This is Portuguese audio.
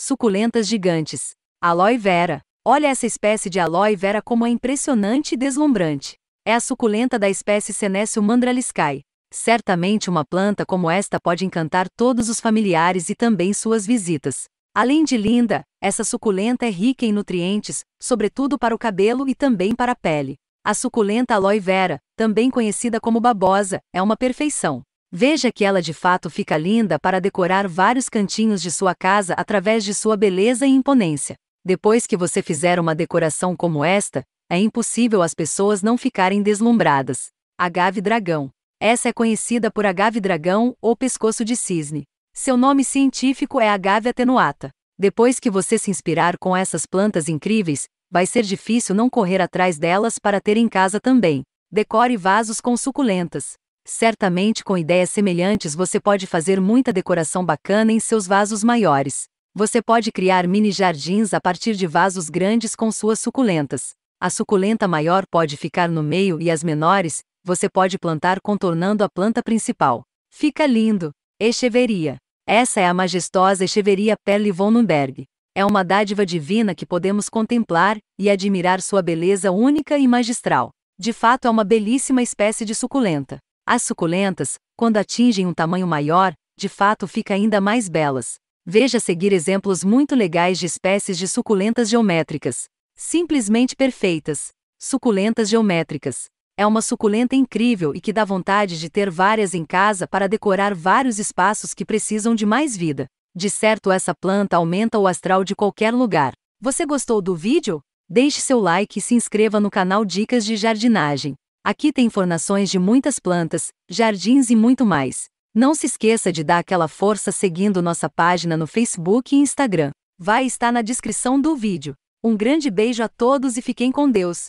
Suculentas gigantes. Aloe vera. Olha essa espécie de aloe vera como é impressionante e deslumbrante. É a suculenta da espécie Senecio mandraliscae. Certamente uma planta como esta pode encantar todos os familiares e também suas visitas. Além de linda, essa suculenta é rica em nutrientes, sobretudo para o cabelo e também para a pele. A suculenta aloe vera, também conhecida como babosa, é uma perfeição. Veja que ela de fato fica linda para decorar vários cantinhos de sua casa através de sua beleza e imponência. Depois que você fizer uma decoração como esta, é impossível as pessoas não ficarem deslumbradas. Agave dragão. Essa é conhecida por agave dragão ou pescoço de cisne. Seu nome científico é agave atenuata. Depois que você se inspirar com essas plantas incríveis, vai ser difícil não correr atrás delas para ter em casa também. Decore vasos com suculentas. Certamente com ideias semelhantes você pode fazer muita decoração bacana em seus vasos maiores. Você pode criar mini jardins a partir de vasos grandes com suas suculentas. A suculenta maior pode ficar no meio e as menores, você pode plantar contornando a planta principal. Fica lindo! Echeveria. Essa é a majestosa Echeveria Perle von Nürnberg. É uma dádiva divina que podemos contemplar e admirar sua beleza única e magistral. De fato, é uma belíssima espécie de suculenta. As suculentas, quando atingem um tamanho maior, de fato fica ainda mais belas. Veja a seguir exemplos muito legais de espécies de suculentas geométricas. Simplesmente perfeitas. Suculentas geométricas. É uma suculenta incrível e que dá vontade de ter várias em casa para decorar vários espaços que precisam de mais vida. De certo, essa planta aumenta o astral de qualquer lugar. Você gostou do vídeo? Deixe seu like e se inscreva no canal Dicas de Jardinagem. Aqui tem informações de muitas plantas, jardins e muito mais. Não se esqueça de dar aquela força seguindo nossa página no Facebook e Instagram. Vai estar na descrição do vídeo. Um grande beijo a todos e fiquem com Deus.